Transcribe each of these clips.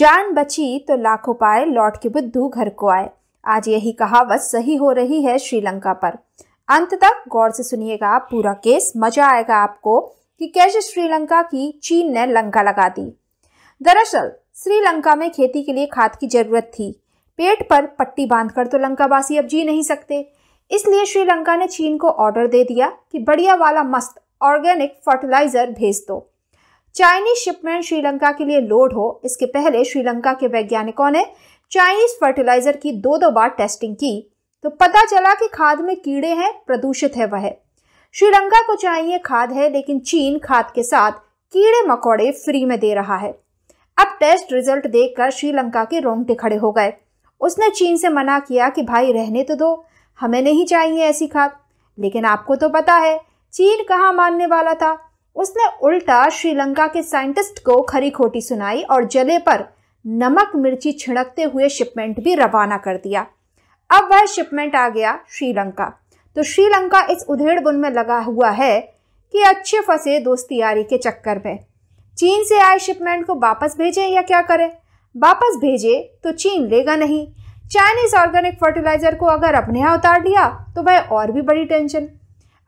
जान बची तो लाखों पाए लौट के बुद्धू घर को आए आज यही कहावत सही हो रही है श्रीलंका पर अंत तक गौर से सुनिएगा पूरा केस मजा आएगा आपको कि कैसे श्रीलंका की चीन ने लंका लगा दी दरअसल श्रीलंका में खेती के लिए खाद की जरूरत थी पेट पर पट्टी बांधकर तो लंकावासी अब जी नहीं सकते इसलिए श्रीलंका ने चीन को ऑर्डर दे दिया कि बढ़िया वाला मस्त ऑर्गेनिक फर्टिलाइजर भेज दो चाइनीज शिपमेंट श्रीलंका के लिए लोड हो इसके पहले श्रीलंका के वैज्ञानिकों ने चाइनीज फर्टिलाइजर की दो दो बार टेस्टिंग की तो पता चला कि खाद में कीड़े हैं प्रदूषित है वह श्रीलंका को चाहिए खाद है लेकिन चीन खाद के साथ कीड़े मकोड़े फ्री में दे रहा है अब टेस्ट रिजल्ट देखकर श्रीलंका के रोंगटे खड़े हो गए उसने चीन से मना किया कि भाई रहने तो दो हमें नहीं चाहिए ऐसी खाद लेकिन आपको तो पता है चीन कहाँ मानने वाला था उसने उल्टा श्रीलंका के साइंटिस्ट को खरी खोटी सुनाई और जले पर नमक मिर्ची छिड़कते हुए शिपमेंट भी रवाना कर दिया अब वह शिपमेंट आ गया श्रीलंका तो श्रीलंका इस उधेड़ बुन में लगा हुआ है कि अच्छे फंसे दोस्ती यारी के चक्कर में चीन से आए शिपमेंट को वापस भेजें या क्या करें वापस भेजे तो चीन लेगा नहीं चाइनीज ऑर्गेनिक फर्टिलाइजर को अगर अपने यहाँ उतार लिया तो वह और भी बड़ी टेंशन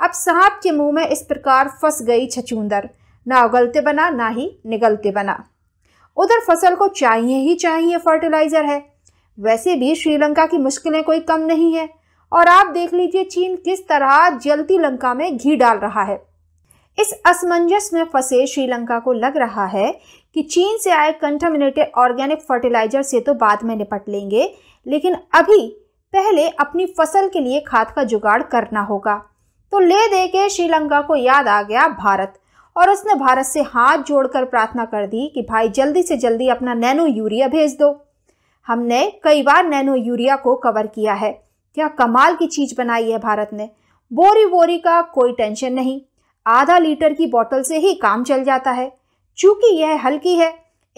अब सांप के मुंह में इस प्रकार फंस गई छचूंदर ना उगलते बना ना ही निगलते बना उधर फसल को चाहिए ही चाहिए फर्टिलाइज़र है वैसे भी श्रीलंका की मुश्किलें कोई कम नहीं है और आप देख लीजिए चीन किस तरह जलती लंका में घी डाल रहा है इस असमंजस में फंसे श्रीलंका को लग रहा है कि चीन से आए कंटामिनेटेड ऑर्गेनिक फर्टिलाइजर से तो बाद में निपट लेंगे लेकिन अभी पहले अपनी फसल के लिए खाद का जुगाड़ करना होगा तो ले दे के श्रीलंका को याद आ गया भारत और उसने भारत से हाथ जोड़कर प्रार्थना कर दी कि भाई जल्दी से जल्दी अपना नैनो यूरिया भेज दो हमने कई बार नैनो यूरिया को कवर किया है क्या कमाल की चीज़ बनाई है भारत ने बोरी बोरी का कोई टेंशन नहीं आधा लीटर की बोतल से ही काम चल जाता है चूंकि यह हल्की है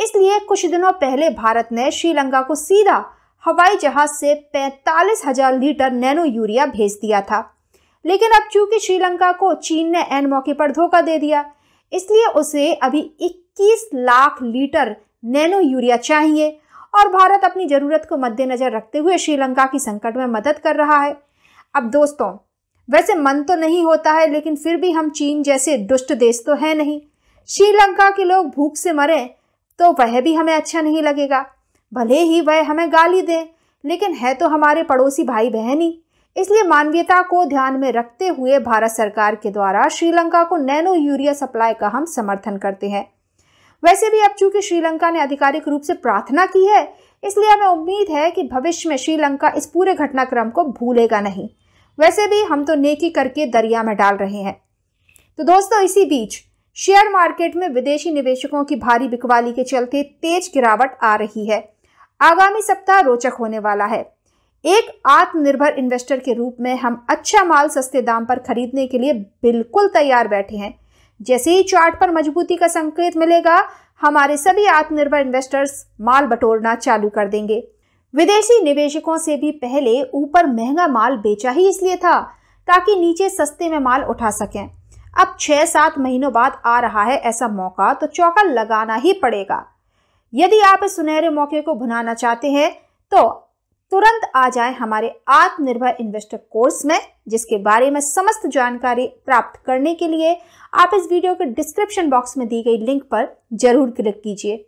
इसलिए कुछ दिनों पहले भारत ने श्रीलंका को सीधा हवाई जहाज से पैंतालीस हजार लीटर नैनो यूरिया भेज दिया था लेकिन अब चूंकि श्रीलंका को चीन ने एन मौके पर धोखा दे दिया इसलिए उसे अभी 21 लाख लीटर नैनो यूरिया चाहिए और भारत अपनी ज़रूरत को मद्देनज़र रखते हुए श्रीलंका की संकट में मदद कर रहा है अब दोस्तों वैसे मन तो नहीं होता है लेकिन फिर भी हम चीन जैसे दुष्ट देश तो है नहीं श्रीलंका के लोग भूख से मरे तो वह भी हमें अच्छा नहीं लगेगा भले ही वह हमें गाली दें लेकिन है तो हमारे पड़ोसी भाई बहन ही इसलिए मानवीयता को ध्यान में रखते हुए भारत सरकार के द्वारा श्रीलंका को नैनो यूरिया सप्लाई का हम समर्थन करते हैं वैसे भी अब चूंकि श्रीलंका ने आधिकारिक रूप से प्रार्थना की है इसलिए हमें उम्मीद है कि भविष्य में श्रीलंका इस पूरे घटनाक्रम को भूलेगा नहीं वैसे भी हम तो नेकी करके दरिया में डाल रहे हैं तो दोस्तों इसी बीच शेयर मार्केट में विदेशी निवेशकों की भारी बिकवाली के चलते तेज गिरावट आ रही है आगामी सप्ताह रोचक होने वाला है एक आत्मनिर्भर इन्वेस्टर के रूप में हम अच्छा माल सस्ते दाम पर खरीदने के लिए बिल्कुल तैयार बैठे हैं जैसे ही चार्ट पर मजबूती का संकेत मिलेगा हमारे सभी आत्मनिर्भर इन्वेस्टर्स माल बटोरना चालू कर देंगे विदेशी निवेशकों से भी पहले ऊपर महंगा माल बेचा ही इसलिए था ताकि नीचे सस्ते में माल उठा सकें अब छह सात महीनों बाद आ रहा है ऐसा मौका तो चौका लगाना ही पड़ेगा यदि आप इस सुनहरे मौके को भुनाना चाहते हैं तो तुरंत आ जाए हमारे आत्मनिर्भर इन्वेस्टर कोर्स में जिसके बारे में समस्त जानकारी प्राप्त करने के लिए आप इस वीडियो के डिस्क्रिप्शन बॉक्स में दी गई लिंक पर जरूर क्लिक कीजिए